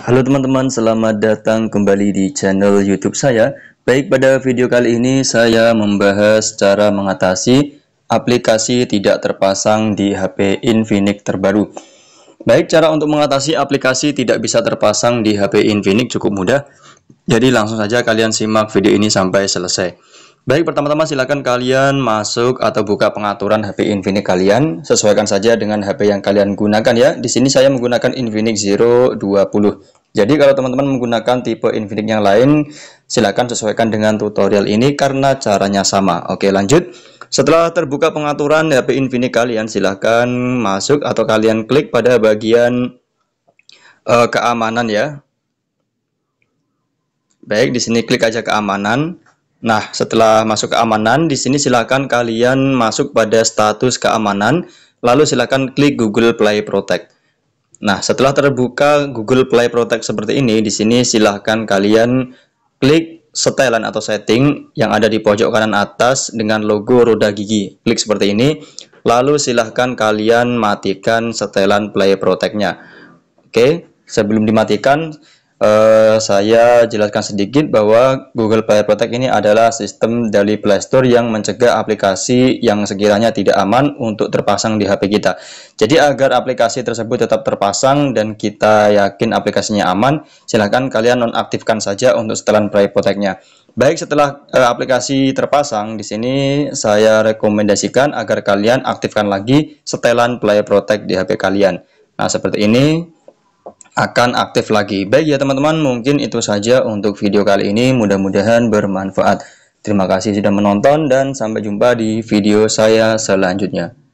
Halo teman-teman, selamat datang kembali di channel YouTube saya. Baik, pada video kali ini saya membahas cara mengatasi aplikasi tidak terpasang di HP Infinix terbaru. Baik, cara untuk mengatasi aplikasi tidak bisa terpasang di HP Infinix cukup mudah. Jadi langsung saja kalian simak video ini sampai selesai. Baik, pertama-tama silakan kalian masuk atau buka pengaturan HP Infinix kalian. Sesuaikan saja dengan HP yang kalian gunakan ya. Di sini saya menggunakan Infinix Zero 20. Jadi kalau teman-teman menggunakan tipe Infinix yang lain, silakan sesuaikan dengan tutorial ini karena caranya sama. Oke, lanjut. Setelah terbuka pengaturan HP Infinix kalian, silakan masuk atau kalian klik pada bagian uh, keamanan ya. Baik, di sini klik aja keamanan. Nah, setelah masuk keamanan, di sini silakan kalian masuk pada status keamanan, lalu silakan klik Google Play Protect. Nah, setelah terbuka Google Play Protect seperti ini, di sini silahkan kalian klik setelan atau setting yang ada di pojok kanan atas dengan logo roda gigi. Klik seperti ini, lalu silahkan kalian matikan setelan Play Protect-nya. Oke, sebelum dimatikan, Eh, saya jelaskan sedikit bahwa Google Play Protect ini adalah sistem dari Play Store yang mencegah aplikasi yang sekiranya tidak aman untuk terpasang di HP kita. Jadi agar aplikasi tersebut tetap terpasang dan kita yakin aplikasinya aman, silahkan kalian nonaktifkan saja untuk setelan Play Protectnya. Baik setelah uh, aplikasi terpasang di sini saya rekomendasikan agar kalian aktifkan lagi setelan Play Protect di HP kalian. Nah seperti ini akan aktif lagi. Baik ya teman-teman, mungkin itu saja untuk video kali ini. Mudah-mudahan bermanfaat. Terima kasih sudah menonton dan sampai jumpa di video saya selanjutnya.